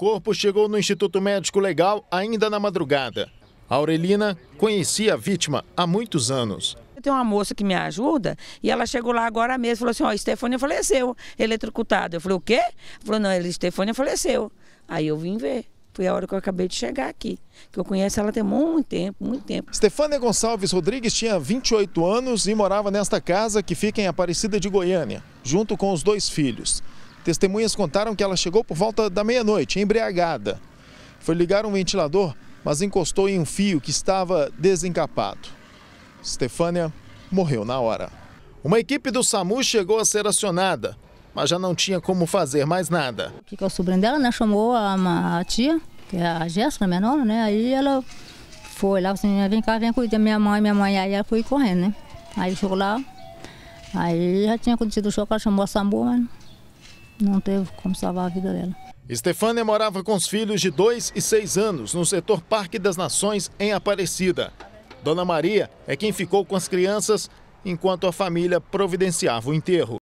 corpo chegou no Instituto Médico Legal ainda na madrugada. A Aurelina conhecia a vítima há muitos anos. Tem uma moça que me ajuda e ela chegou lá agora mesmo e falou assim: Ó, oh, Estefânia faleceu, eletrocutada. Eu falei: O quê? Falou: Não, Estefânia faleceu. Aí eu vim ver. Foi a hora que eu acabei de chegar aqui, que eu conheço ela tem muito tempo, muito tempo. Estefânia Gonçalves Rodrigues tinha 28 anos e morava nesta casa que fica em Aparecida de Goiânia, junto com os dois filhos. Testemunhas contaram que ela chegou por volta da meia-noite, embriagada. Foi ligar um ventilador, mas encostou em um fio que estava desencapado. Stefânia morreu na hora. Uma equipe do SAMU chegou a ser acionada, mas já não tinha como fazer mais nada. O que é o sobrinho dela, né? Chamou a, a tia, que é a Jéssica, minha nona, né? Aí ela foi lá, assim, ah, vem cá, vem cuidar minha mãe, minha mãe. Aí ela foi correndo, né? Aí chegou lá, aí já tinha acontecido o choque, ela chamou a SAMU, mas não teve como salvar a vida dela. Estefânia morava com os filhos de 2 e 6 anos no setor Parque das Nações, em Aparecida. Dona Maria é quem ficou com as crianças enquanto a família providenciava o enterro.